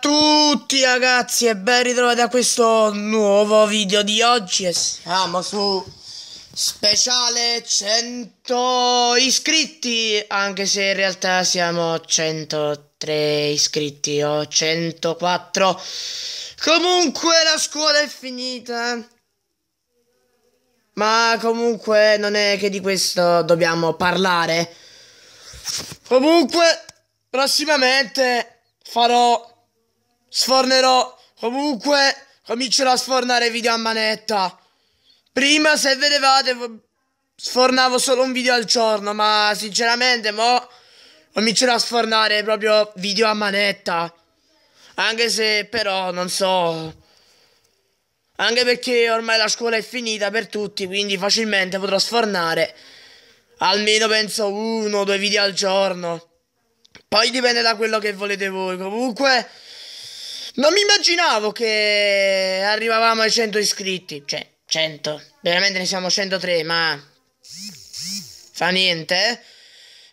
tutti ragazzi e ben ritrovati a questo nuovo video di oggi siamo su speciale 100 iscritti anche se in realtà siamo 103 iscritti o 104 comunque la scuola è finita ma comunque non è che di questo dobbiamo parlare. Comunque, prossimamente farò, sfornerò, comunque comincerò a sfornare video a manetta. Prima, se vedevate, sfornavo solo un video al giorno, ma sinceramente mo comincerò a sfornare proprio video a manetta. Anche se però, non so... Anche perché ormai la scuola è finita per tutti, quindi facilmente potrò sfornare almeno penso uno o due video al giorno. Poi dipende da quello che volete voi. Comunque, non mi immaginavo che arrivavamo ai 100 iscritti. Cioè, 100. Veramente ne siamo 103, ma... Fa niente.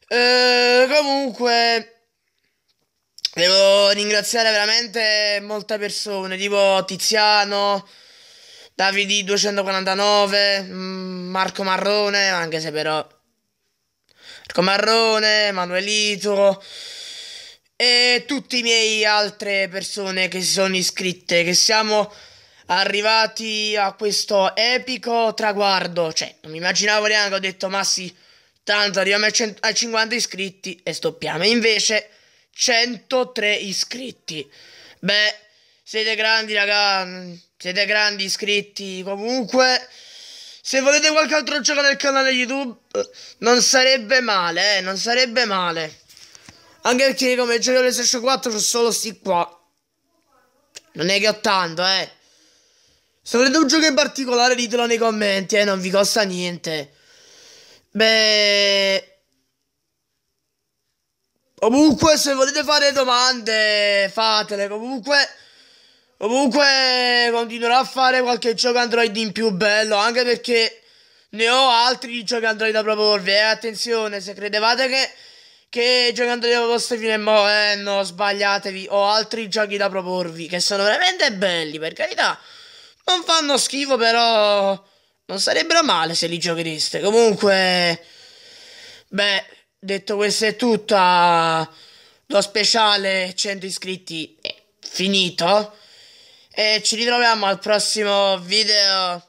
Eh. eh, comunque... Devo ringraziare veramente molte persone, tipo Tiziano, Davidi 249, mm, Marco Marrone, anche se però... Marco Marrone, Manuelito e tutti i miei altre persone che si sono iscritte, che siamo arrivati a questo epico traguardo. Cioè, non mi immaginavo neanche, ho detto, ma sì, tanto arriviamo ai, cent- a 50 iscritti e stoppiamo. E invece 103 iscritti. Beh siete grandi, raga. Siete grandi iscritti. Comunque, se volete qualche altro gioco del canale YouTube, non sarebbe male, eh. Non sarebbe male. Anche perché come gioco PlayStation 4 c'ho solo sti qua. Non è che ho tanto, eh. Se volete un gioco in particolare ditelo nei commenti, eh, non vi costa niente. Beh... Comunque, se volete fare domande, fatele. Comunque... Comunque continuerò a fare qualche gioco Android in più bello, anche perché ne ho altri giochi Android da proporvi. Eh, attenzione, se credevate che, che giochi Android da proposto fino a mo', eh no, sbagliatevi. Ho altri giochi da proporvi che sono veramente belli, per carità. Non fanno schifo, però non sarebbero male se li giochereste. Comunque, beh, detto questo è tutto. Ah, lo speciale 100 iscritti è finito. E ci ritroviamo al prossimo video.